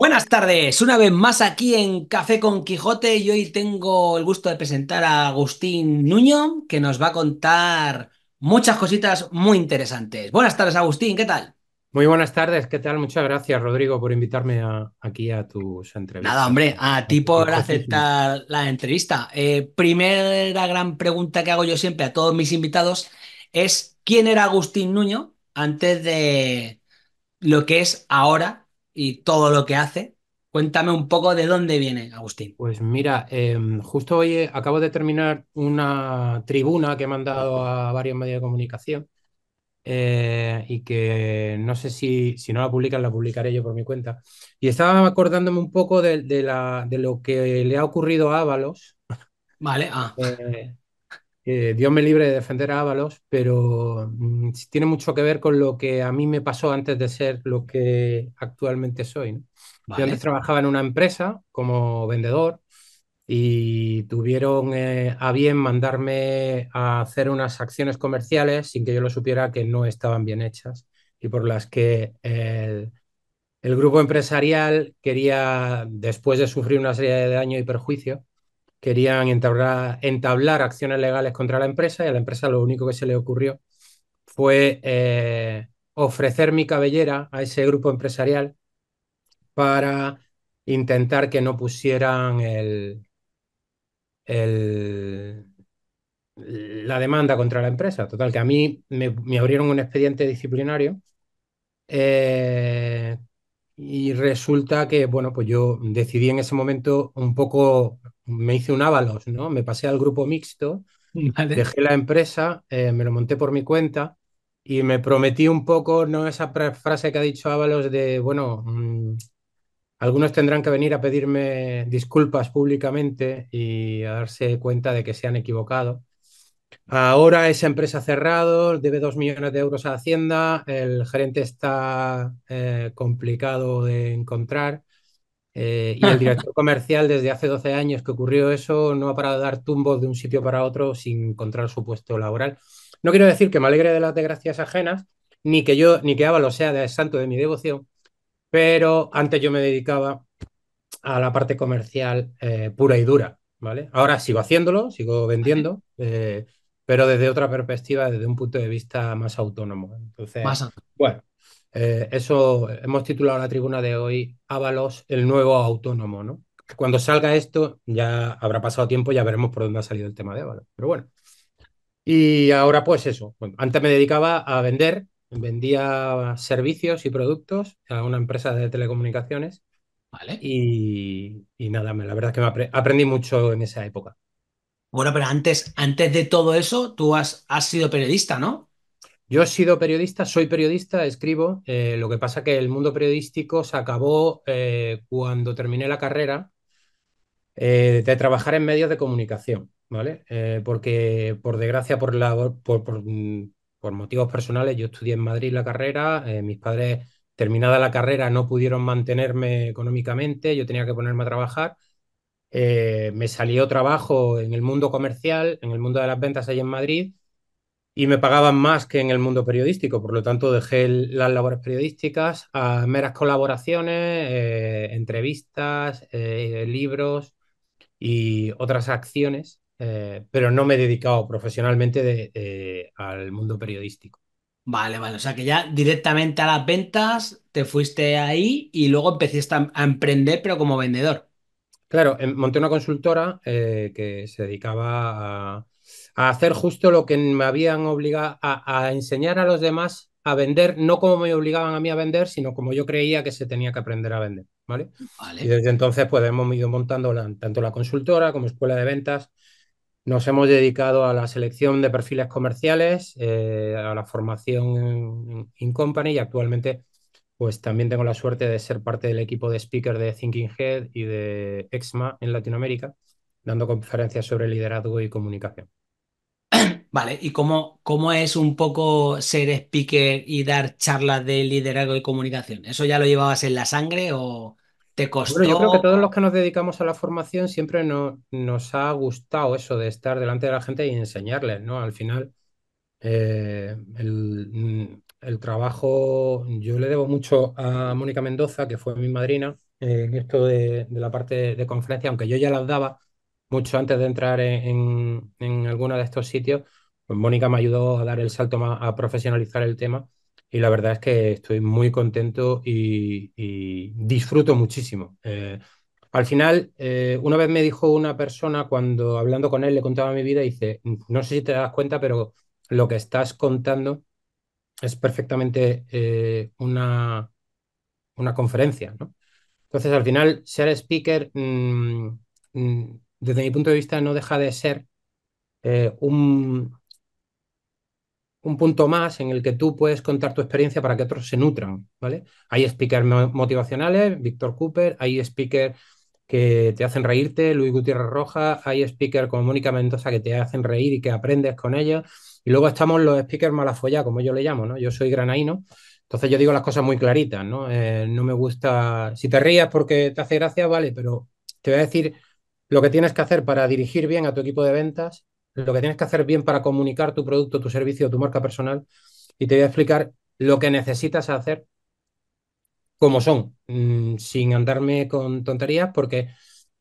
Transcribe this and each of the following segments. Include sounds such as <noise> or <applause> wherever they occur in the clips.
Buenas tardes, una vez más aquí en Café con Quijote y hoy tengo el gusto de presentar a Agustín Nuño que nos va a contar muchas cositas muy interesantes. Buenas tardes Agustín, ¿qué tal? Muy buenas tardes, ¿qué tal? Muchas gracias Rodrigo por invitarme aquí a tus entrevistas. Nada, hombre, a ti por aceptar la entrevista. Eh, primera gran pregunta que hago yo siempre a todos mis invitados es ¿quién era Agustín Nuño antes de lo que es ahora y todo lo que hace. Cuéntame un poco de dónde viene Agustín. Pues mira, em, justo hoy eh, acabo de terminar una tribuna que he mandado a varios medios de comunicación eh, y que no sé si, si no la publican, la publicaré yo por mi cuenta. Y estaba acordándome un poco de, la, de lo que le ha ocurrido a Ábalos. Vale, ah. Eh, eh, Dios me libre de defender a Ábalos, pero mm, tiene mucho que ver con lo que a mí me pasó antes de ser lo que actualmente soy. Yo antes trabajaba en una empresa como vendedor y tuvieron eh, a bien mandarme a hacer unas acciones comerciales sin que yo lo supiera que no estaban bien hechas y por las que el, el grupo empresarial quería, después de sufrir una serie de daño y perjuicio, querían entablar, acciones legales contra la empresa y a la empresa lo único que se le ocurrió fue eh, ofrecer mi cabellera a ese grupo empresarial para intentar que no pusieran el, la demanda contra la empresa. Total, que a mí me, abrieron un expediente disciplinario eh, y resulta que, bueno, pues yo decidí en ese momento un poco me hice un Ábalos, ¿no? Me pasé al grupo mixto, <laughs> dejé la empresa, eh, me lo monté por mi cuenta y me prometí un poco, ¿no? Esa frase que ha dicho Ábalos de, bueno, mm, algunos tendrán que venir a pedirme disculpas públicamente y a darse cuenta de que se han equivocado. Ahora esa empresa ha cerrado, debe dos millones de euros a Hacienda, el gerente está eh, complicado de encontrar. Eh, y el director comercial, desde hace 12 años que ocurrió eso, no ha parado de dar tumbos de un sitio para otro sin encontrar su puesto laboral. No quiero decir que me alegre de las desgracias ajenas, ni que yo, ni que Ávalo sea de santo de mi devoción, pero antes yo me dedicaba a la parte comercial eh, pura y dura, ¿vale? Ahora sigo haciéndolo, sigo vendiendo, eh, pero desde otra perspectiva, desde un punto de vista más autónomo. Entonces, bueno, eh, eso hemos titulado la tribuna de hoy Ábalos, el nuevo autónomo, ¿no? Cuando salga esto, ya habrá pasado tiempo, ya veremos por dónde ha salido el tema de Ábalos. Pero bueno. Y ahora, pues eso. antes me dedicaba a vender, vendía servicios y productos a una empresa de telecomunicaciones. Vale. Y, y nada, la verdad es que me aprendí mucho en esa época. Bueno, pero antes, antes de todo eso, tú has, has sido periodista, ¿no? Yo he sido periodista, soy periodista, escribo. Eh, lo que pasa que el mundo periodístico se acabó eh, cuando terminé la carrera eh, de trabajar en medios de comunicación, ¿vale? porque, por desgracia, por, la, por, mm, por, motivos personales, yo estudié en Madrid la carrera, mis padres, terminada la carrera, no pudieron mantenerme económicamente, yo tenía que ponerme a trabajar. me salió trabajo en el mundo comercial, en el mundo de las ventas allí en Madrid y me pagaban más que en el mundo periodístico, por lo tanto dejé las labores periodísticas a meras colaboraciones, eh, entrevistas, eh, libros y otras acciones, eh, pero no me he dedicado profesionalmente al mundo periodístico. Vale, vale, o sea que ya directamente a las ventas te fuiste ahí y luego empecé a, a emprender, pero como vendedor. Claro, em, monté una consultora que se dedicaba a hacer justo lo que me habían obligado a, enseñar a los demás a vender, no como me obligaban a mí a vender, sino como yo creía que se tenía que aprender a vender, ¿vale? Y desde entonces pues hemos ido montando tanto la consultora como escuela de ventas, nos hemos dedicado a la selección de perfiles comerciales, eh, a la formación in, company y actualmente pues también tengo la suerte de ser parte del equipo de speaker de Thinking Head y de EXMA en Latinoamérica, dando conferencias sobre liderazgo y comunicación. Vale, ¿y cómo, es un poco ser speaker y dar charlas de liderazgo y comunicación? ¿Eso ya lo llevabas en la sangre o te costó? yo creo que todos los que nos dedicamos a la formación siempre nos ha gustado eso de estar delante de la gente y enseñarles, ¿no? Al final, eh, mm, el, trabajo, yo le debo mucho a Mónica Mendoza, que fue mi madrina, eh, en esto de, la parte de conferencia, aunque yo ya las daba mucho antes de entrar en, en, en alguno de estos sitios, pues Mónica me ayudó a dar el salto más, a profesionalizar el tema y la verdad es que estoy muy contento y, disfruto muchísimo. Eh, al final, eh, una vez me dijo una persona cuando hablando con él le contaba mi vida, dice, no sé si te das cuenta, pero lo que estás contando es perfectamente eh, una, una conferencia, ¿no? Entonces, al final, ser speaker, mm, mm, desde mi punto de vista, no deja de ser un, un punto más en el que tú puedes contar tu experiencia para que otros se nutran, ¿vale? Hay speakers motivacionales, Víctor Cooper, hay speakers que te hacen reírte, Luis Gutiérrez Roja, hay speakers como Mónica Mendoza que te hacen reír y que aprendes con ella. Y luego estamos los speakers malafolla, como yo le llamo, ¿no? Yo soy granaino, entonces yo digo las cosas muy claritas, ¿no? Eh, no me gusta, si te rías porque te hace gracia, vale, pero te voy a decir lo que tienes que hacer para dirigir bien a tu equipo de ventas lo que tienes que hacer bien para comunicar tu producto, tu servicio, tu marca personal y te voy a explicar lo que necesitas hacer como son, mm, sin andarme con tonterías, porque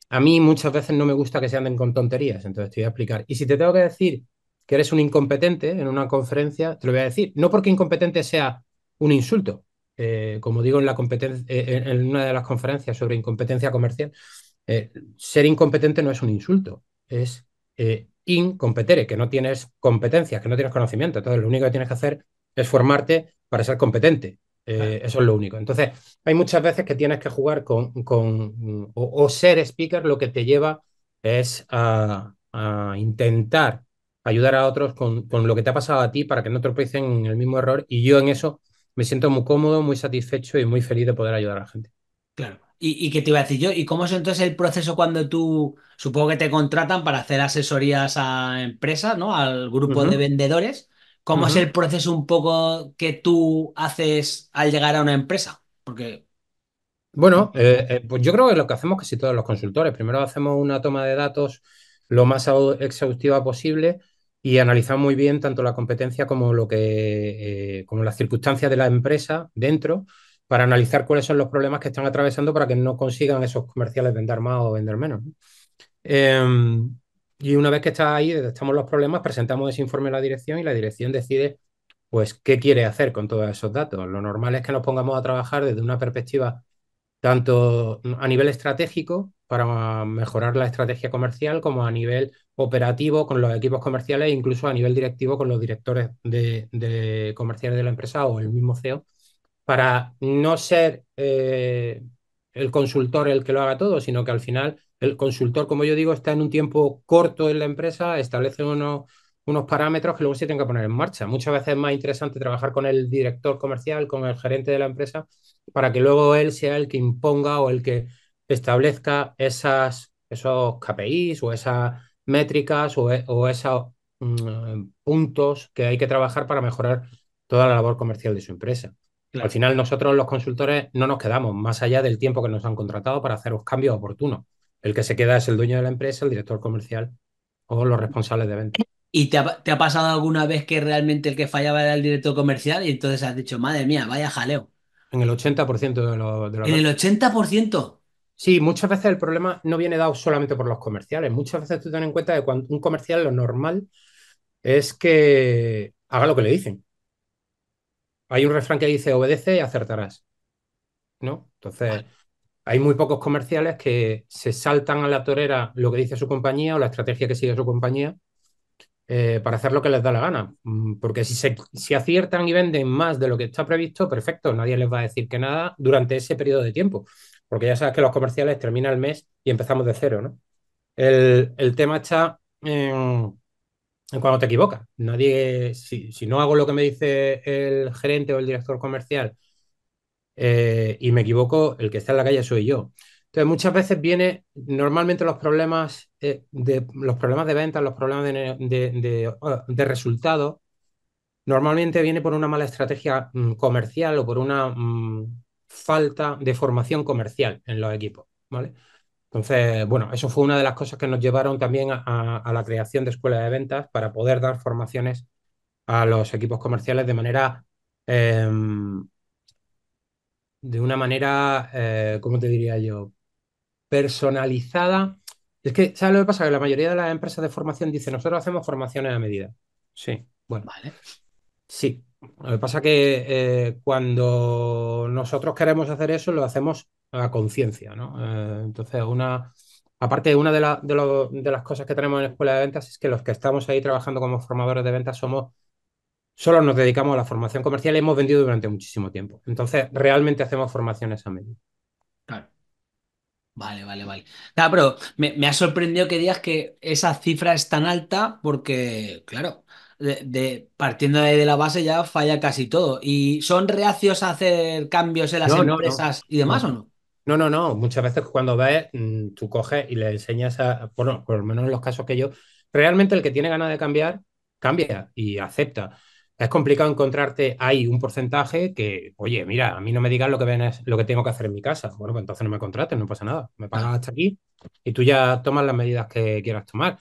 a mí muchas veces no me gusta que se anden con tonterías, entonces te voy a explicar. Y si te tengo que decir que eres un incompetente en una conferencia, te lo voy a decir, no porque incompetente sea un insulto, eh, como digo en, la eh, en una de las conferencias sobre incompetencia comercial, eh, ser incompetente no es un insulto, es competere, que no tienes competencias, que no tienes conocimiento. Entonces, lo único que tienes que hacer es formarte para ser competente. Eh, eso es lo único. Entonces, hay muchas veces que tienes que jugar con, o, ser speaker lo que te lleva es a, intentar ayudar a otros con, con, lo que te ha pasado a ti para que no tropecen en el mismo error. Y yo en eso me siento muy cómodo, muy satisfecho y muy feliz de poder ayudar a la gente. Claro. ¿Y, qué te iba a decir yo? ¿Y cómo es entonces el proceso cuando tú, supongo que te contratan para hacer asesorías a empresas, ¿no? Al grupo de vendedores. ¿Cómo es el proceso un poco que tú haces al llegar a una empresa? Porque... Bueno, eh, eh, pues yo creo que lo que hacemos casi todos los consultores, primero hacemos una toma de datos lo más exhaustiva posible y analizamos muy bien tanto la competencia como, lo que, eh, como las circunstancias de la empresa dentro para analizar cuáles son los problemas que están atravesando para que no consigan esos comerciales vender más o vender menos. Em, y una vez que está ahí, detectamos los problemas, presentamos ese informe a la dirección y la dirección decide pues qué quiere hacer con todos esos datos. Lo normal es que nos pongamos a trabajar desde una perspectiva tanto a nivel estratégico para mejorar la estrategia comercial como a nivel operativo con los equipos comerciales e incluso a nivel directivo con los directores de comerciales de la empresa o el mismo CEO para no ser eh, el consultor el que lo haga todo, sino que al final el consultor, como yo digo, está en un tiempo corto en la empresa, establece unos, unos parámetros que luego se tienen que poner en marcha. Muchas veces es más interesante trabajar con el director comercial, con el gerente de la empresa, para que luego él sea el que imponga o el que establezca esas, esos KPIs o esas métricas o, esos mm, puntos que hay que trabajar para mejorar toda la labor comercial de su empresa. Al final nosotros los consultores no nos quedamos más allá del tiempo que nos han contratado para hacer los cambios oportunos. El que se queda es el dueño de la empresa, el director comercial o los responsables de venta. ¿Y te ha, pasado alguna vez que realmente el que fallaba era el director comercial y entonces has dicho, madre mía, vaya jaleo? En el 80% de, los... En el 80%. Sí, muchas veces el problema no viene dado solamente por los comerciales. Muchas veces tú ten en cuenta que cuando un comercial lo normal es que haga lo que le dicen hay un refrán que dice obedece y acertarás. ¿No? Entonces, hay muy pocos comerciales que se saltan a la torera lo que dice su compañía o la estrategia que sigue su compañía eh, para hacer lo que les da la gana. Mm, porque si, se, si aciertan y venden más de lo que está previsto, perfecto, nadie les va a decir que nada durante ese periodo de tiempo. Porque ya sabes que los comerciales termina el mes y empezamos de cero, ¿no? El, el tema está cuando te equivocas. Nadie, si, no hago lo que me dice el gerente o el director comercial eh, y me equivoco, el que está en la calle soy yo. Entonces, muchas veces viene, normalmente los problemas, eh, de, los problemas de ventas, los problemas de, de, uh, resultados, normalmente viene por una mala estrategia mm, comercial o por una mm, falta de formación comercial en los equipos, ¿vale? Entonces, bueno, eso fue una de las cosas que nos llevaron también a, la creación de escuelas de ventas para poder dar formaciones a los equipos comerciales de manera, em, de una manera, eh, ¿cómo te diría yo? Personalizada. Es que, ¿sabes lo que pasa? Que la mayoría de las empresas de formación dicen, nosotros hacemos formaciones a medida. Sí, bueno. Vale. Sí. Lo que pasa que eh, cuando nosotros queremos hacer eso, lo hacemos a conciencia, ¿no? Eh, entonces, una, aparte, de, una de, lo, de, las cosas que tenemos en la Escuela de Ventas es que los que estamos ahí trabajando como formadores de ventas somos, solo nos dedicamos a la formación comercial y hemos vendido durante muchísimo tiempo. Entonces, realmente hacemos formaciones a medio. Claro. Vale, vale, vale. Claro, pero me, me, ha sorprendido que digas que esa cifra es tan alta porque, claro, de, de, partiendo de, la base ya falla casi todo. ¿Y son reacios a hacer cambios en las empresas y demás o no? No, no, no. Muchas veces cuando ves, mm, tú coges y le enseñas a, por, lo menos en los casos que yo, realmente el que tiene ganas de cambiar, cambia y acepta. Es complicado encontrarte ahí un porcentaje que, oye, mira, a mí no me digas lo que lo que tengo que hacer en mi casa. Bueno, pues entonces no me contrates, no pasa nada. Me pagas hasta aquí y tú ya tomas las medidas que quieras tomar.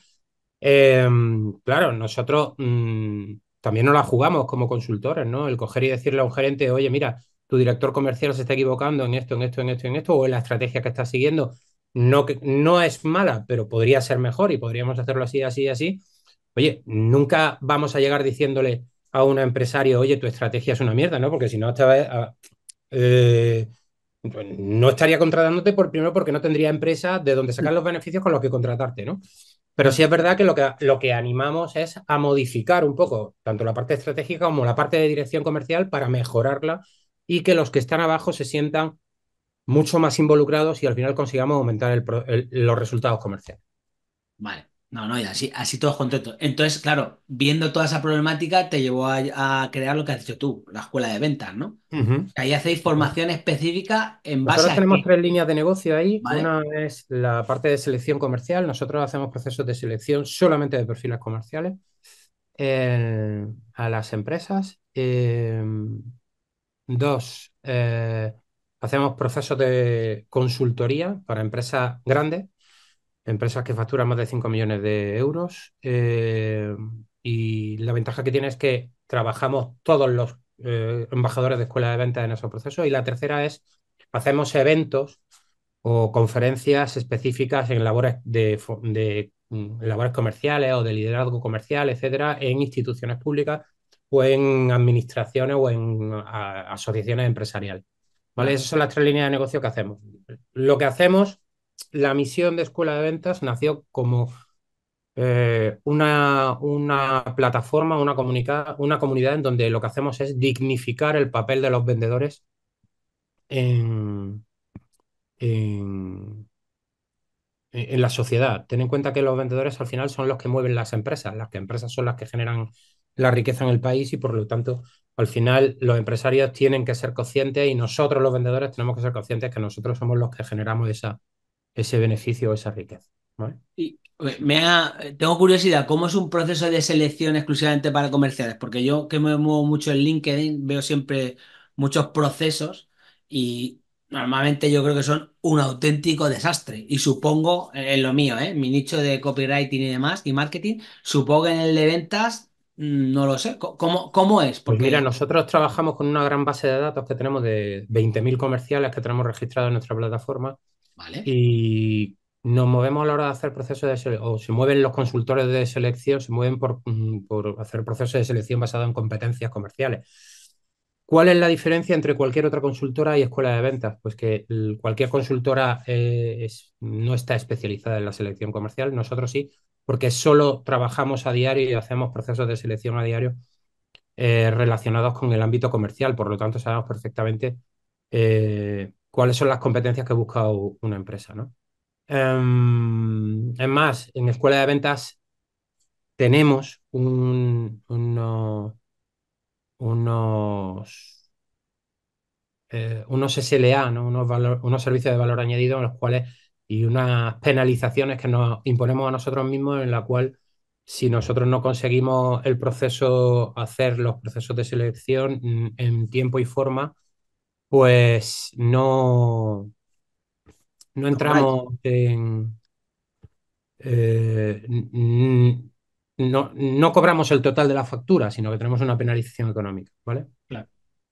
Em, claro, nosotros mm, también nos la jugamos como consultores, ¿no? El coger y decirle a un gerente, oye, mira, tu director comercial se está equivocando en esto, en esto, en esto, en esto, o en la estrategia que está siguiendo no, no es mala, pero podría ser mejor y podríamos hacerlo así, así, así. Oye, nunca vamos a llegar diciéndole a un empresario, oye, tu estrategia es una mierda, ¿no? Porque si no, estaba, eh, eh, pues no estaría contratándote por primero porque no tendría empresa de donde sacar los beneficios con los que contratarte, ¿no? Pero sí es verdad que lo, que lo que animamos es a modificar un poco tanto la parte estratégica como la parte de dirección comercial para mejorarla y que los que están abajo se sientan mucho más involucrados y al final consigamos aumentar los resultados comerciales. Vale, no, no, y así, así todos contentos. Entonces, claro, viendo toda esa problemática te llevó a, crear lo que has dicho tú, la escuela de ventas, ¿no? Ahí hacéis formación específica en base a... Nosotros tenemos tres líneas de negocio ahí. Una es la parte de selección comercial. Nosotros hacemos procesos de selección solamente de perfiles comerciales eh, a las empresas. Eh, Dos, eh, hacemos procesos de consultoría para empresas grandes, empresas que facturan más de 5 millones de euros. Eh, y la ventaja que tiene es que trabajamos todos los eh, embajadores de escuela de ventas en esos procesos. Y la tercera es, hacemos eventos o conferencias específicas en labores de mm, labores comerciales o de liderazgo comercial, etcétera, en instituciones públicas o en administraciones o en asociaciones empresariales. ¿Vale? Esas son las tres líneas de negocio que hacemos. Lo que hacemos, la misión de Escuela de Ventas nació como eh, una, una, plataforma, una, una comunidad en donde lo que hacemos es dignificar el papel de los vendedores en, en la sociedad. Ten en cuenta que los vendedores al final son los que mueven las empresas, las que empresas son las que generan la riqueza en el país y por lo tanto al final los empresarios tienen que ser conscientes y nosotros los vendedores tenemos que ser conscientes que nosotros somos los que generamos esa, ese beneficio o esa riqueza. Y me tengo curiosidad, ¿cómo es un proceso de selección exclusivamente para comerciales? Porque yo que me muevo mucho en LinkedIn veo siempre muchos procesos y normalmente yo creo que son un auténtico desastre. Y supongo, en eh, lo mío, ¿eh? mi nicho de copywriting y demás y marketing, supongo que en el de ventas Mm, no lo sé. ¿Cómo, cómo es? Pues Porque... mira, nosotros trabajamos con una gran base de datos que tenemos de 20.000 comerciales que tenemos registrados en nuestra plataforma. Vale. Y nos movemos a la hora de hacer procesos de selección, o se mueven los consultores de selección, se mueven por, mm, hacer procesos de selección basados en competencias comerciales. ¿Cuál es la diferencia entre cualquier otra consultora y escuela de ventas? Pues que cualquier consultora eh, no está especializada en la selección comercial, nosotros sí, porque solo trabajamos a diario y hacemos procesos de selección a diario eh, relacionados con el ámbito comercial. Por lo tanto, sabemos perfectamente eh, cuáles son las competencias que busca una empresa. ¿no? Em, es más, en Escuela de Ventas tenemos unos, eh, unos SLA, unos servicios de valor añadido en los cuales y unas penalizaciones que nos imponemos a nosotros mismos en la cual si nosotros no conseguimos el proceso, hacer los procesos de selección mm, en tiempo y forma, pues no, no entramos en... Eh, no, no, cobramos el total de la factura, sino que tenemos una penalización económica, ¿vale?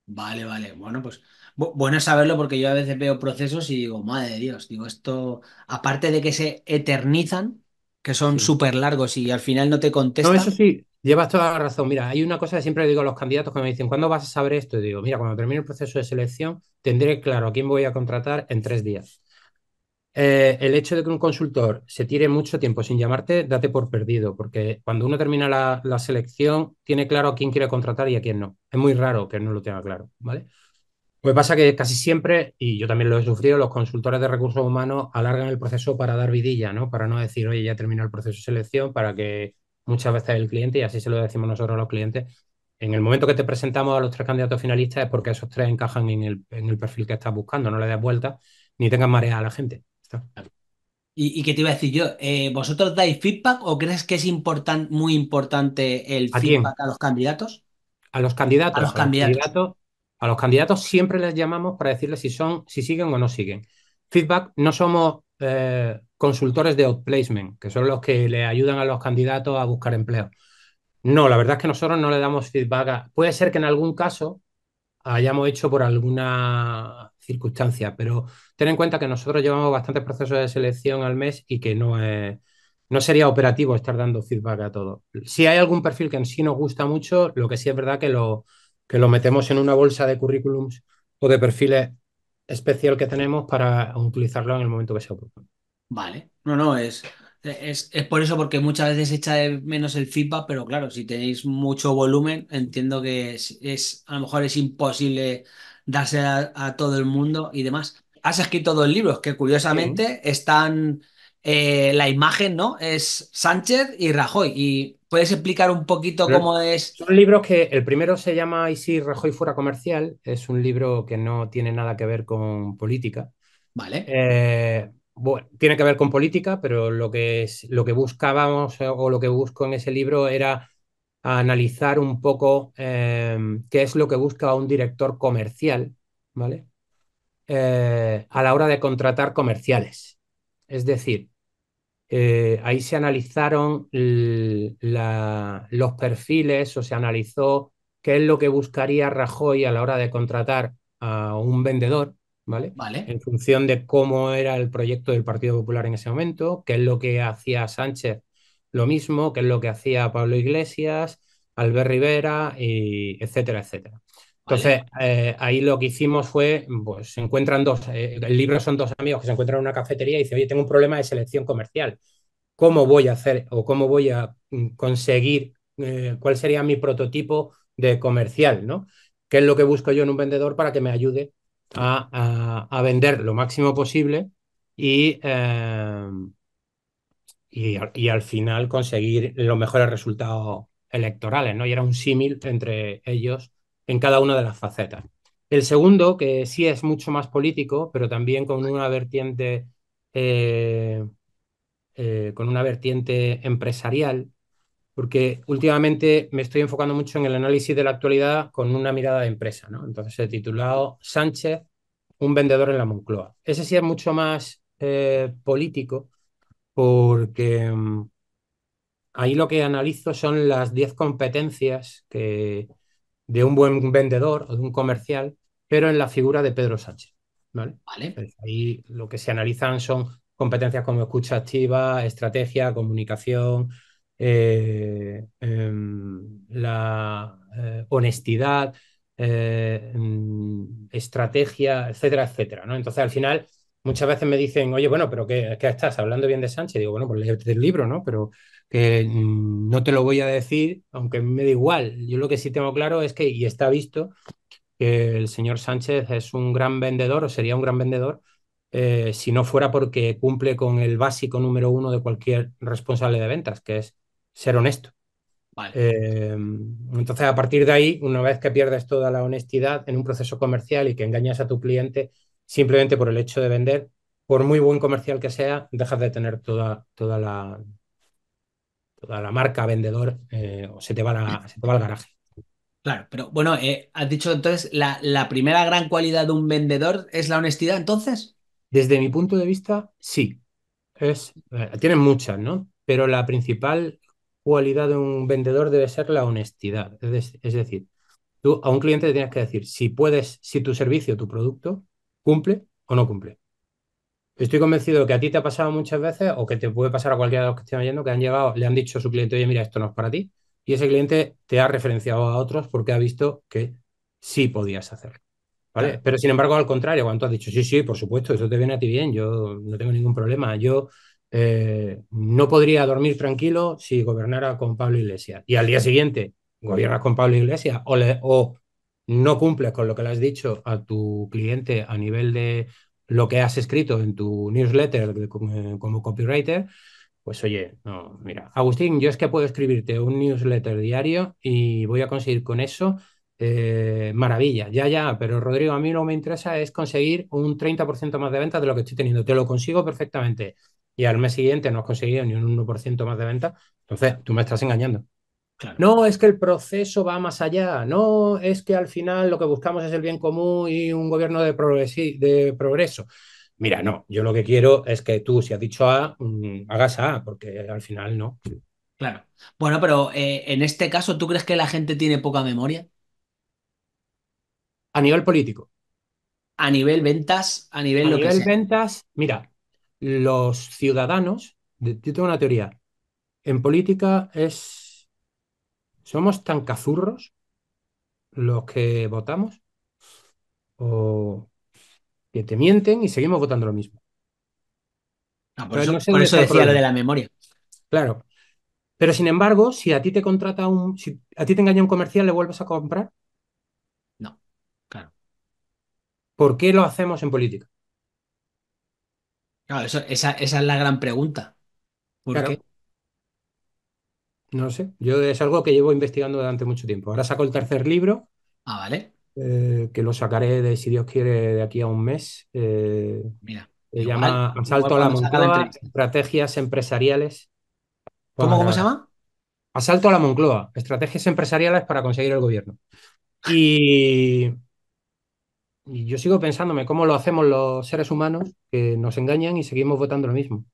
Vale, vale. Bueno, pues bueno saberlo porque yo a veces veo procesos y digo, madre de Dios, digo, esto, aparte de que se eternizan, que son súper largos y al final no te contestan. No, eso sí, llevas toda la razón. Mira, hay una cosa que siempre digo a los candidatos que me dicen, ¿cuándo vas a saber esto? Y digo, mira, cuando termine el proceso de selección, tendré claro a quién voy a contratar en tres días. Eh, el hecho de que un consultor se tire mucho tiempo sin llamarte, date por perdido, porque cuando uno termina la, la selección, tiene claro a quién quiere contratar y a quién no. Es muy raro que no lo tenga claro, ¿vale? Pues pasa que casi siempre, y yo también lo he sufrido, los consultores de recursos humanos alargan el proceso para dar vidilla, ¿no? Para no decir, oye, ya terminó el proceso de selección, para que muchas veces el cliente, y así se lo decimos nosotros a los clientes, en el momento que te presentamos a los tres candidatos finalistas es porque esos tres encajan en el, perfil que estás buscando, no le das vuelta ni tengas marea a la gente. ¿Y, qué te iba a decir yo? Eh, ¿Vosotros dais feedback o crees que es muy importante el feedback a los candidatos? A los candidatos. A los, candidatos a los candidatos siempre les llamamos para decirles si son, si siguen o no siguen. Feedback no somos eh, consultores de outplacement, que son los que le ayudan a los candidatos a buscar empleo. No, la verdad es que nosotros no le damos feedback. Puede ser que en algún caso hayamos hecho por alguna circunstancia, pero ten en cuenta que nosotros llevamos bastantes procesos de selección al mes y que no, no sería operativo estar dando feedback a todo. Si hay algún perfil que en sí nos gusta mucho, lo que sí es verdad que lo, que lo metemos en una bolsa de currículums o de perfiles especial que tenemos para utilizarlo en el momento que se oportuno. Vale, no, no, es, es, por eso porque muchas veces echa de menos el feedback, pero claro, si tenéis mucho volumen, entiendo que es, a lo mejor es imposible darse a, todo el mundo y demás. Has escrito dos libros que curiosamente están eh, la imagen, ¿no? Es Sánchez y Rajoy. Y puedes explicar un poquito cómo es. Son libros que el primero se llama Y si Rajoy fuera comercial. Es un libro que no tiene nada que ver con política. Vale. Eh, tiene que ver con política, pero lo que, es, lo que buscábamos eh, o lo que busco en ese libro era analizar un poco em, qué es lo que busca un director comercial, ¿vale? a la hora de contratar comerciales. Es decir, eh, ahí se analizaron los perfiles o se analizó qué es lo que buscaría Rajoy a la hora de contratar a un vendedor, ¿vale? Vale. En función de cómo era el proyecto del Partido Popular en ese momento, qué es lo que hacía Sánchez lo mismo, qué es lo que hacía Pablo Iglesias, Albert Rivera, y etcétera, etcétera. Entonces, eh, ahí lo que hicimos fue, pues se encuentran dos, eh, el libro son dos amigos que se encuentran en una cafetería y dicen, oye, tengo un problema de selección comercial. ¿Cómo voy a hacer o cómo voy a mm, conseguir, eh, cuál sería mi prototipo de comercial, ¿no? ¿Qué es lo que busco yo en un vendedor para que me ayude a, vender lo máximo posible y, y, y al final conseguir los mejores resultados electorales, ¿no? Y era un símil entre ellos en cada una de las facetas. El segundo, que sí es mucho más político, pero también con una vertiente, eh, eh, con una vertiente empresarial, porque últimamente me estoy enfocando mucho en el análisis de la actualidad con una mirada de empresa, ¿no? Entonces he titulado Sánchez, un vendedor en la Moncloa. Ese sí es mucho más eh, político, porque mm, ahí lo que analizo son las 10 competencias que de un buen vendedor o de un comercial, pero en la figura de Pedro Sánchez. ¿vale? ahí lo que se analizan son competencias como escucha activa, estrategia, comunicación, eh, em, la eh, honestidad, eh, em, estrategia, etcétera, etcétera. ¿no? Entonces, al final, muchas veces me dicen, oye, bueno, pero ¿qué, estás hablando bien de Sánchez? digo, bueno, pues el libro, ¿no? Pero que mm, no te lo voy a decir, aunque me da igual. Yo lo que sí tengo claro es que, y está visto, que el señor Sánchez es un gran vendedor o sería un gran vendedor eh, si no fuera porque cumple con el básico número uno de cualquier responsable de ventas, que es ser honesto. Eh, entonces, a partir de ahí, una vez que pierdes toda la honestidad en un proceso comercial y que engañas a tu cliente simplemente por el hecho de vender, por muy buen comercial que sea, dejas de tener toda, toda la, toda la marca vendedor eh, o se te, va se te va al garaje. Claro, pero bueno, eh, has dicho entonces, la, primera gran cualidad de un vendedor es la honestidad, entonces. Desde mi punto de vista, sí. Es, eh, tienen muchas, ¿no? Pero la principal cualidad de un vendedor debe ser la honestidad. Es, es decir, tú a un cliente le tienes que decir si puedes, si tu servicio, tu producto cumple o no cumple. Estoy convencido que a ti te ha pasado muchas veces o que te puede pasar a cualquiera de los que estén oyendo que han llegado, le han dicho a su cliente, oye, mira, esto no es para ti. Y ese cliente te ha referenciado a otros porque ha visto que sí podías hacerlo. ¿vale? Pero sin embargo, al contrario, cuando has dicho, sí, sí, por supuesto, eso te viene a ti bien, yo no tengo ningún problema, yo eh, no podría dormir tranquilo si gobernara con Pablo Iglesias. Y al día siguiente gobiernas con Pablo Iglesias o, o no cumples con lo que le has dicho a tu cliente a nivel de lo que has escrito en tu newsletter eh, como, copywriter, pues oye, no, mira, Agustín, yo es que puedo escribirte un newsletter diario y voy a conseguir con eso eh, maravilla, ya, ya, pero Rodrigo, a mí lo que me interesa es conseguir un 30% más de ventas de lo que estoy teniendo. Te lo consigo perfectamente y al mes siguiente no has conseguido ni un 1% más de ventas, entonces tú me estás engañando. No, es que el proceso va más allá. No, es que al final lo que buscamos es el bien común y un gobierno de, progreso. Mira, no, yo lo que quiero es que tú, si has dicho A, mm, hagas A, porque al final no. Claro. Bueno, pero eh, en este caso, ¿tú crees que la gente tiene poca memoria? A nivel político. A nivel ventas, a nivel lo que sea. ventas, mira, los ciudadanos, yo tengo una teoría. En política es ¿Somos tan cazurros los que votamos? ¿O que te mienten y seguimos votando lo mismo? Ah, por, eso, decía lo de la memoria. Claro. Pero sin embargo, si a ti te contrata un. Si a ti te engaña un comercial, ¿le vuelves a comprar? No, claro. ¿Por qué lo hacemos en política? esa, es la gran pregunta. ¿Por qué? No sé, yo es algo que llevo investigando durante mucho tiempo. Ahora saco el tercer libro. Ah, vale. Eh, que lo sacaré, de, si Dios quiere, de aquí a un mes. Eh, Mira. Se llama Asalto a la Moncloa, Estrategias Empresariales. ¿Cómo, se llama? Asalto a la Moncloa, Estrategias Empresariales para conseguir el gobierno. y yo sigo pensándome cómo lo hacemos los seres humanos que nos engañan y seguimos votando lo mismo.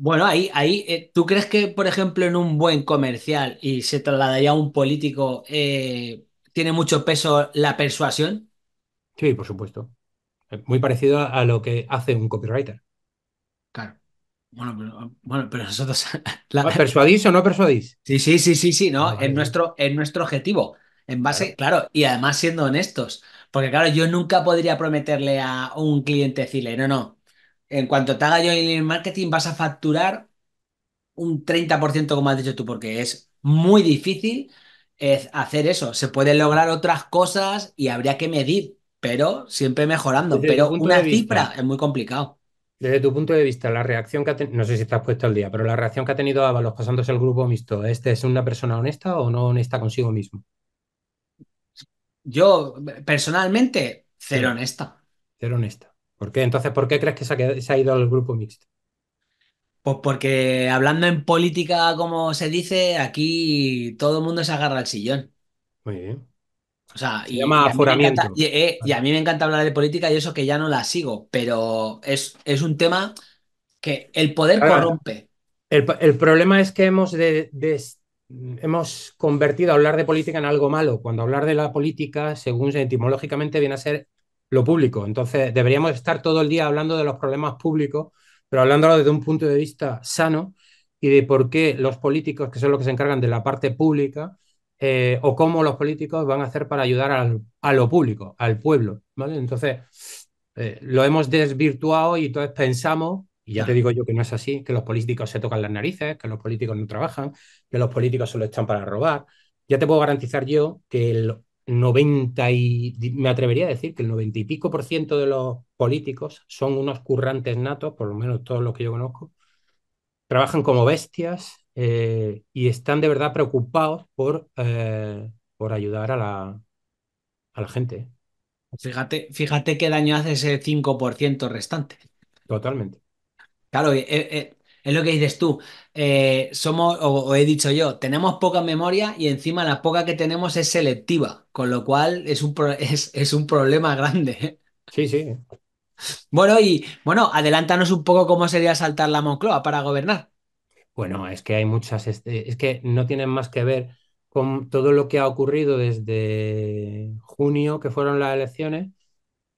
Bueno, ahí, ahí, eh, ¿tú crees que, por ejemplo, en un buen comercial y se trasladaría a un político, eh, tiene mucho peso la persuasión? Sí, por supuesto. Eh, muy parecido a, lo que hace un copywriter. Claro. Bueno, pero, bueno, pero nosotros. <laughs> La... ¿Persuadís o no persuadís? Sí, sí, sí, sí, sí, no, ah, es, nuestro, objetivo. En base, claro. y además siendo honestos. Porque, claro, yo nunca podría prometerle a un cliente decirle, no, no, en cuanto te haga yo el marketing, vas a facturar un 30%, como has dicho tú, porque es muy difícil hacer eso. Se pueden lograr otras cosas y habría que medir, pero siempre mejorando. pero una cifra es muy complicado. Desde tu punto de vista, la reacción que ha tenido, no sé si te has puesto al día, pero la reacción que ha tenido Avalos pasándose el grupo mixto, ¿este es una persona honesta o no honesta consigo mismo? Yo, personalmente, cero honesta. Cero honesta. ¿Por qué? Entonces, ¿por qué crees que se ha, ido al grupo mixto? Pues porque hablando en política, como se dice, aquí todo el mundo se agarra al sillón. Muy bien. O sea, eh, y, A mí me encanta hablar de política y eso que ya no la sigo, pero es, es un tema que el poder corrompe. El, problema es que hemos, hemos convertido hablar de política en algo malo, cuando hablar de la política, según etimológicamente, viene a ser lo público. Entonces, deberíamos estar todo el día hablando de los problemas públicos, pero hablándolo desde un punto de vista sano y de por qué los políticos, que son los que se encargan de la parte pública, eh, o cómo los políticos van a hacer para ayudar a lo público, al pueblo. Entonces, eh, lo hemos desvirtuado y entonces pensamos, y ya te digo yo que no es así, que los políticos se tocan las narices, que los políticos no trabajan, que los políticos solo están para robar. Ya te puedo garantizar yo que el 90 y, me atrevería a decir que el 90 y pico por ciento de los políticos son unos currantes natos, por lo menos todos los que yo conozco, trabajan como bestias eh, y están de verdad preocupados por, eh, por ayudar a la, a la gente. Fíjate, fíjate qué daño hace ese 5% restante. Totalmente. Claro, eh, eh es lo que dices tú. Eh, somos, o, he dicho yo, tenemos poca memoria y encima la poca que tenemos es selectiva, con lo cual es un, <laughs> es, es un problema grande. Sí, sí. Bueno, y bueno, adelántanos un poco cómo sería saltar la Moncloa para gobernar. Bueno, es que hay muchas, es que no tienen más que ver con todo lo que ha ocurrido desde junio, que fueron las elecciones,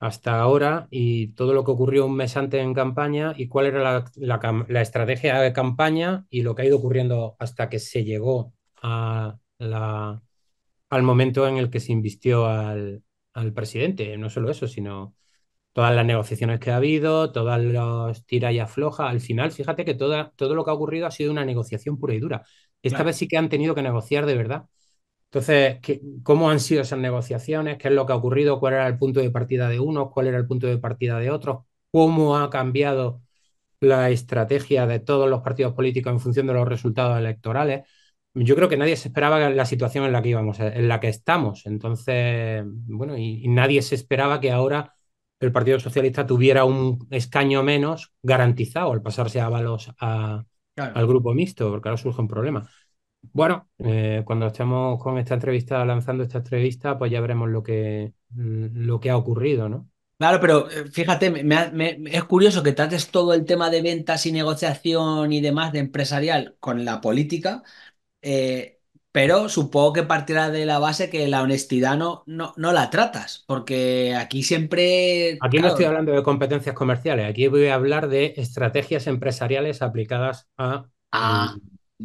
hasta ahora y todo lo que ocurrió un mes antes en campaña y cuál era la, estrategia de campaña y lo que ha ido ocurriendo hasta que se llegó a al momento en el que se invistió al, presidente. No solo eso, sino todas las negociaciones que ha habido, todas las tiras y afloja. Al final, fíjate que todo lo que ha ocurrido ha sido una negociación pura y dura. Esta vez sí que han tenido que negociar de verdad. Entonces, ¿cómo han sido esas negociaciones? ¿Qué es lo que ha ocurrido? ¿Cuál era el punto de partida de unos? ¿Cuál era el punto de partida de otros? ¿Cómo ha cambiado la estrategia de todos los partidos políticos en función de los resultados electorales? Yo creo que nadie se esperaba la situación en la que íbamos, en la que estamos. Entonces, bueno, y, nadie se esperaba que ahora el Partido Socialista tuviera un escaño menos garantizado al pasarse a balos al grupo mixto, porque ahora surge un problema. Bueno, eh, cuando estemos con esta entrevista, lanzando esta entrevista, pues ya veremos lo que, mm, lo que ha ocurrido, ¿no? Claro, pero eh, fíjate, es curioso que trates todo el tema de ventas y negociación y demás de empresarial con la política, eh, pero supongo que partirá de la base que la honestidad no, no, la tratas, porque aquí siempre... Aquí no estoy hablando de competencias comerciales, aquí voy a hablar de estrategias empresariales aplicadas a, ah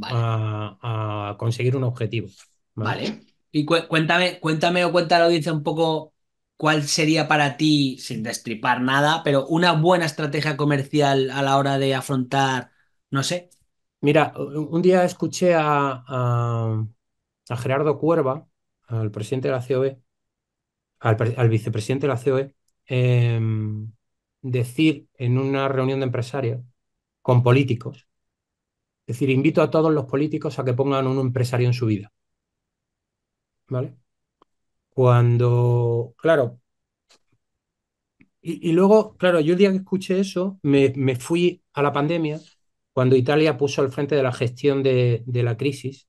a, conseguir un objetivo. Vale. Y cuéntame, cuéntame o cuéntalo, a un poco cuál sería para ti, sin destripar nada, pero una buena estrategia comercial a la hora de afrontar, no sé. Mira, un día escuché a, a, Gerardo Cuerva, al presidente de la COE, al, vicepresidente de la COE, em, decir en una reunión de empresarios con políticos es decir, invito a todos los políticos a que pongan un empresario en su vida. ¿Vale? Cuando, claro, y, luego, claro, yo el día que escuché eso, me, fui a la pandemia, cuando Italia puso al frente de la gestión de, la crisis,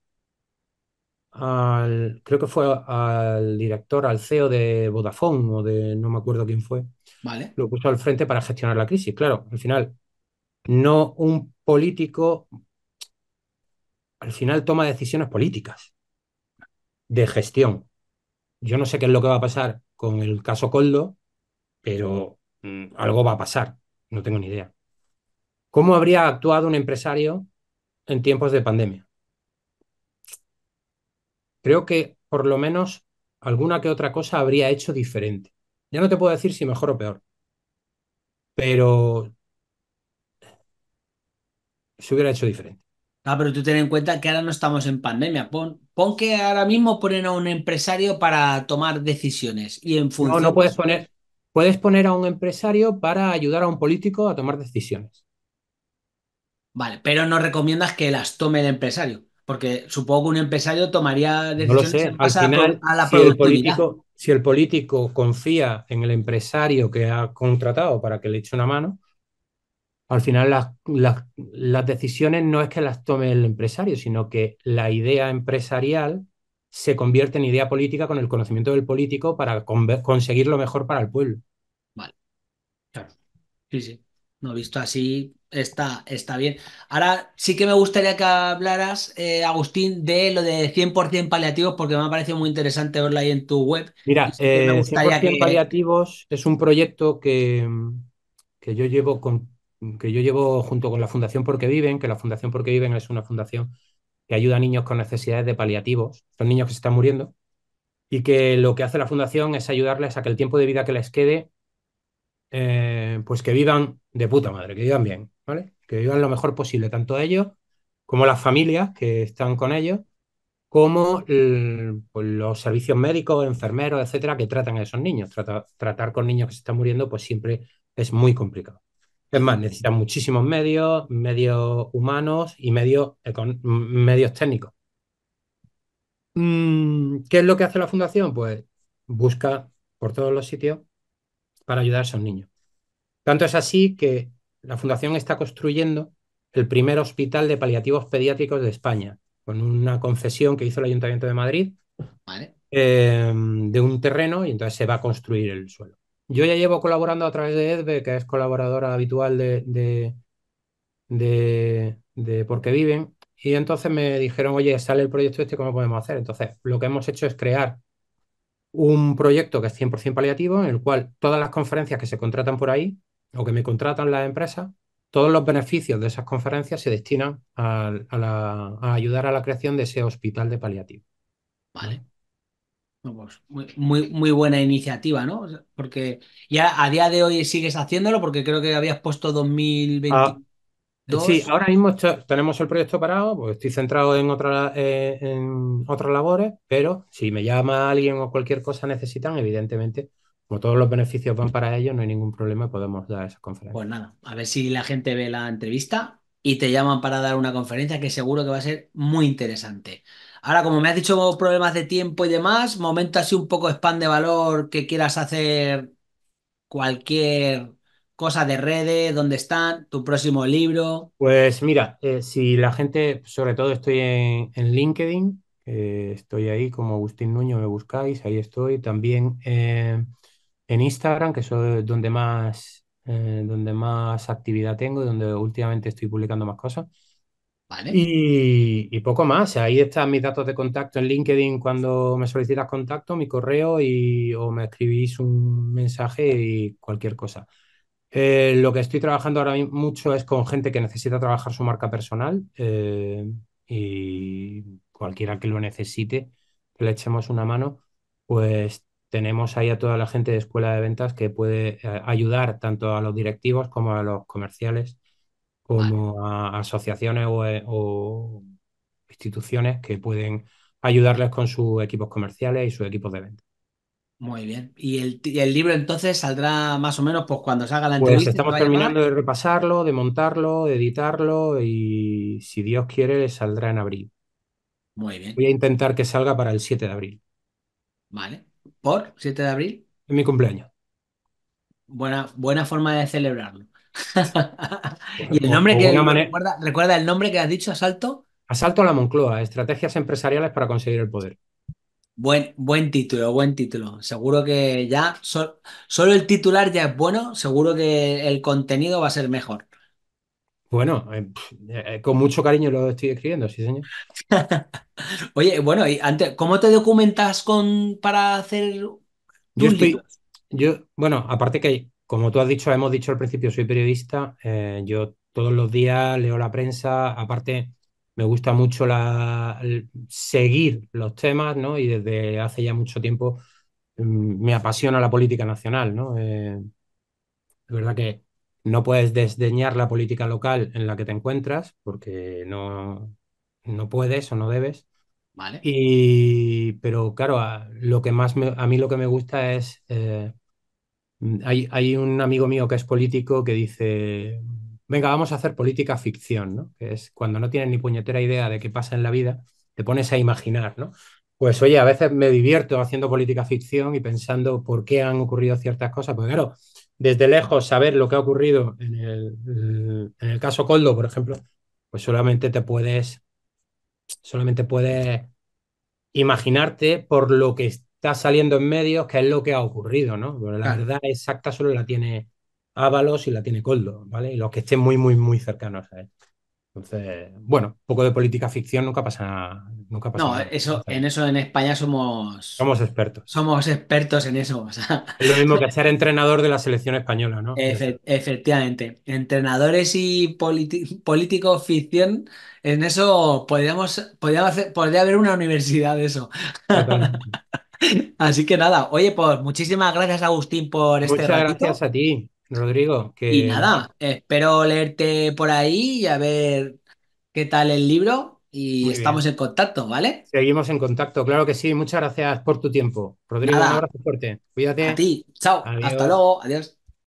al, creo que fue al director, al CEO de Vodafone o de no me acuerdo quién fue. Vale. Lo puso al frente para gestionar la crisis. Claro, al final, no un político al final toma decisiones políticas de gestión. Yo no sé qué es lo que va a pasar con el caso Coldo, pero mm, algo va a pasar, no tengo ni idea. ¿Cómo habría actuado un empresario en tiempos de pandemia? Creo que por lo menos alguna que otra cosa habría hecho diferente. Ya no te puedo decir si mejor o peor, pero se hubiera hecho diferente. Ah, pero tú ten en cuenta que ahora no estamos en pandemia. Pon, que ahora mismo ponen a un empresario para tomar decisiones y en función. No, no puedes poner. Puedes poner a un empresario para ayudar a un político a tomar decisiones. Vale, pero no recomiendas que las tome el empresario, porque supongo que un empresario tomaría decisiones no lo Al a, la si el político confía en el empresario que ha contratado para que le eche una mano, al final las, decisiones no es que las tome el empresario, sino que la idea empresarial se convierte en idea política con el conocimiento del político para conseguir lo mejor para el pueblo. Vale. Claro. Sí, sí. No visto así, está, está bien. Ahora sí que me gustaría que hablaras, eh, Agustín, de lo de 100% paliativos, porque me ha parecido muy interesante verlo ahí en tu web. Mira, 100% eh, paliativos es un proyecto que, que yo llevo con que yo llevo junto con la Fundación Porque Viven, que la Fundación Porque Viven es una fundación que ayuda a niños con necesidades de paliativos, son niños que se están muriendo, y que lo que hace la fundación es ayudarles a que el tiempo de vida que les quede, eh, pues que vivan de puta madre, que vivan bien, ¿vale? Que vivan lo mejor posible, tanto ellos como las familias que están con ellos, como pues, los servicios médicos, enfermeros, etcétera, que tratan a esos niños. tratar con niños que se están muriendo, pues siempre es muy complicado. Es más, necesitan muchísimos medios, medios humanos y medios, medios técnicos. Mm, ¿Qué es lo que hace la fundación? Pues busca por todos los sitios para ayudar a un niños. Tanto es así que la fundación está construyendo el primer hospital de paliativos pediátricos de España, con una concesión que hizo el Ayuntamiento de Madrid eh, de un terreno y entonces se va a construir el suelo. Yo ya llevo colaborando a través de Edbe, que es colaboradora habitual de, de, de, Porque Viven, y entonces me dijeron, oye, sale el proyecto este, ¿cómo podemos hacer? Entonces, lo que hemos hecho es crear un proyecto que es 100% paliativo, en el cual todas las conferencias que se contratan por ahí, o que me contratan las empresas, todos los beneficios de esas conferencias se destinan a, a ayudar a la creación de ese hospital de paliativo. Vale. Pues, muy, muy, buena iniciativa, ¿no? Porque ya a día de hoy sigues haciéndolo porque creo que habías puesto 2022. Ah, sí, ahora mismo tenemos el proyecto parado, pues estoy centrado en, otra, eh, en otras labores, pero si me llama alguien o cualquier cosa necesitan, evidentemente, como todos los beneficios van para ellos, no hay ningún problema, podemos dar esa conferencia. Pues nada, a ver si la gente ve la entrevista y te llaman para dar una conferencia que seguro que va a ser muy interesante. Ahora, como me has dicho problemas de tiempo y demás, momento así un poco spam de valor que quieras hacer cualquier cosa de redes, dónde están, tu próximo libro. Pues mira, eh, si la gente, sobre todo estoy en, LinkedIn, estoy ahí como Agustín Nuño, me buscáis, ahí estoy. También eh, en Instagram, que es donde más, eh, donde más actividad tengo y donde últimamente estoy publicando más cosas. Y, poco más. Ahí están mis datos de contacto en LinkedIn cuando me solicitas contacto, mi correo y, o me escribís un mensaje y cualquier cosa. Eh, lo que estoy trabajando ahora mucho es con gente que necesita trabajar su marca personal eh, y cualquiera que lo necesite, que le echemos una mano, pues tenemos ahí a toda la gente de escuela de ventas que puede eh, ayudar tanto a los directivos como a los comerciales como a asociaciones eh, o, instituciones que pueden ayudarles con sus equipos comerciales y sus equipos de venta. Muy bien. ¿Y el, libro entonces saldrá más o menos pues, cuando salga la pues entrevista? Pues estamos terminando de repasarlo, de montarlo, de editarlo y si Dios quiere saldrá en abril. Muy bien. Voy a intentar que salga para el 7 de abril. Vale. ¿Por 7 de abril? Es mi cumpleaños. Buena, buena forma de celebrarlo. Pues ¿Y el pues nombre pues que recuerda, el nombre que has dicho, asalto? Asalto a la Moncloa, estrategias empresariales para conseguir el poder. Buen, buen título, buen título. Seguro que ya solo el titular ya es bueno, seguro que el contenido va a ser mejor. Bueno, eh, eh, con mucho cariño lo estoy escribiendo, sí, señor. <laughs> Oye, bueno, y antes, ¿cómo te documentas con para hacer yo estoy, bueno, aparte que como tú has dicho, hemos dicho al principio, soy periodista. Eh, yo todos los días leo la prensa. Aparte, me gusta mucho seguir los temas, ¿no? Y desde hace ya mucho tiempo mm, me apasiona la política nacional, ¿no? Eh, es verdad que no puedes desdeñar la política local en la que te encuentras, porque no, no puedes o no debes. Vale. Y, pero claro, a, lo que más a mí lo que me gusta es eh, Mm, hay, un amigo mío que es político que dice, venga, vamos a hacer política ficción, ¿no? Que es cuando no tienes ni puñetera idea de qué pasa en la vida, te pones a imaginar, ¿no? Pues oye, a veces me divierto haciendo política ficción y pensando por qué han ocurrido ciertas cosas, porque claro, desde lejos saber lo que ha ocurrido en el, en el caso Coldo, por ejemplo, pues solamente te puedes, solamente puedes imaginarte por lo que saliendo en medios, que es lo que ha ocurrido, ¿no? Pero pues la verdad exacta solo la tiene Ábalos y la tiene Coldo, ¿vale? Y los que estén muy, muy, muy cercanos a él. Entonces, bueno, un poco de política ficción nunca pasa, nunca pasa. No, eso, en eso en España somos. Somos expertos. Somos expertos en eso. Es lo mismo que <laughs> ser entrenador de la selección española, ¿no? efectivamente. Entrenadores y políticos ficción, en eso podríamos, podríamos hacer, podría haber una universidad de eso. <laughs> Así que nada, oye, pues muchísimas gracias Agustín por este Muchas gracias a ti, Rodrigo. Y nada, espero leerte por ahí y a ver qué tal el libro y estamos en contacto, ¿vale? Seguimos en contacto, claro que sí. Muchas gracias por tu tiempo. Rodrigo, un abrazo fuerte. Cuídate. A ti. Chao. Hasta luego. Adiós.